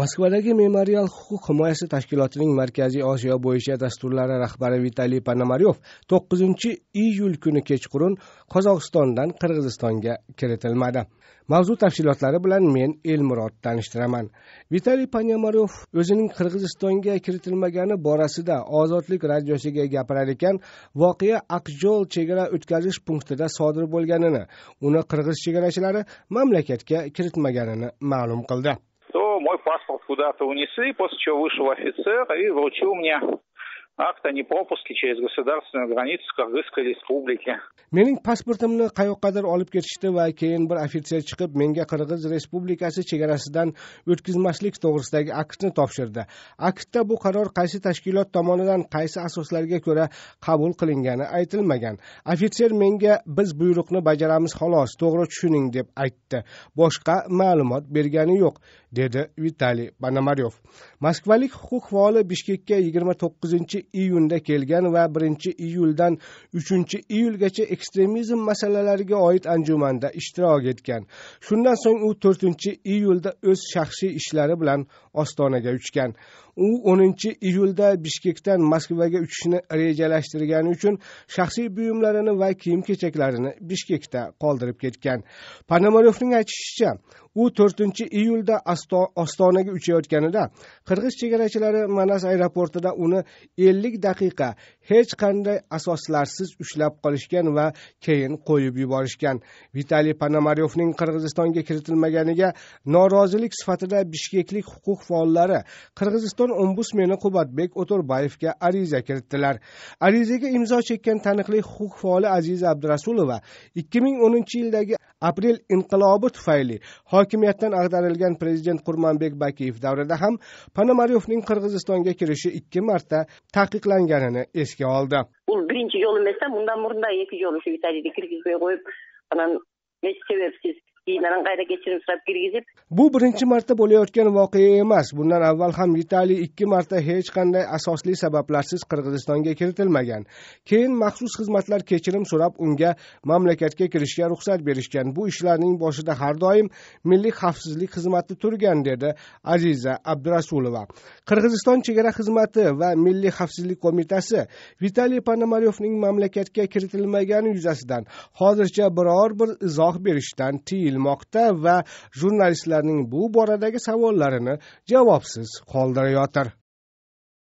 moskvadagi memorial huquq himoyasi tashkilotining markaziy osiyo bo'yicha dasturlari rahbari vitaliy panomaryov to'qqizinchi iyul kuni kechqurun qozog'istondan qirg'izistonga kiritilmadi mavzu tafsilotlari bilan men elmurod tanishtiraman vitaliy panomaryov o'zining qirg'izistonga kiritilmagani borasida ozodlik radiosiga gapirar ekan voqea aqjo'l chegara o'tkazish punktida sodir bo'lganini uni qirg'iz chegarachilari mamlakatga kiritmaganini ma'lum qildi мой паспорт куда-то унесли, после чего вышел офицер и вручил мне акт о непропуске через государственную границу Кыргызской республики. Менің паспортымны қайоққадыр олып керішті ва кейін бір офицер чықып, менге Кыргыз республикасы чекарасыдан өткізмаслик тоғырыстаги актыны топшырды. Актта бұ қарор қайсы ташкилот томонадан қайсы асосларге көрі қабул қылынгені айтылмаген. Офицер менге біз бұйрықны бажарамыз холос, тоғыры чүнін деп айтты. Бошқа мәлімот бергені йоқ. dedi vitaliy panamaryov moskvalik huquq faoli bishkekka yigirma to'qqizinchi iyunda kelgan va birinchi iyuldan uchinchi iyulgacha ekstremizm masalalariga oid anjumanda ishtirok etgan shundan so'ng u to'rtinchi iyulda o'z shaxsiy ishlari bilan ostonaga uchgan u o'ninchi iyulda bishkekdan moskvaga uchishni rejalashtirgani uchun shaxsiy buyumlarini va kiyim kechaklarini bishkekda qoldirib ketgan panamaryovning aytishicha u to'rtinchi iyulda ostonaga uchayotganida qirg'iz chegarachilari manas aeroportida uni ellik daqiqa hech qanday asoslarsiz ushlab qolishgan va keyin qo'yib yuborishgan vitaliy panomaryovning qirg'izistonga kiritilmaganiga norozilik sifatida bishkeklik huquq faollari qirg'iziston ombudsmeni qubatbek o'to'rbayevga ariza kiritdilar arizaga imzo chekkan taniqli huquq faoli aziza abdurasulova ikki ming o'ninchi yildagi aprel inqilobi tufayli hokimiyatdan ag'darilgan prezident qurbonbek bakiyev davrida ham ponomaryovning qirg'izistonga kirishi ikki marta taqiqlanganini esga oldi bu birinchi yo'l emasda bundan burunda ikki yo'l shu italiyada kirgizmay qo'yib anan hech sebepsiz kiyimlarini qayta kechirim so'rab kirgizib bu birinchi marta bo'layotgan voqea emas bundan avval ham vitaliy ikki marta hech qanday asosli sabablarsiz qirg'izistonga kiritilmagan keyin maxsus xizmatlar kechirim so'rab unga mamlakatga kirishga ruxsat berishgan bu ishlarning boshida har doim milliy xavfsizlik xizmati turgan dedi aziza abdurasulova qirg'iziston chegara xizmati va milliy xavfsizlik qo'mitasi vitaliy ponomaryovning mamlakatga kiritilmagani yuzasidan hozircha biror bir izoh berishdan tiyildi qo'yilmoqda va jurnalistlarning bu boradagi savollarini javobsiz qoldirayotir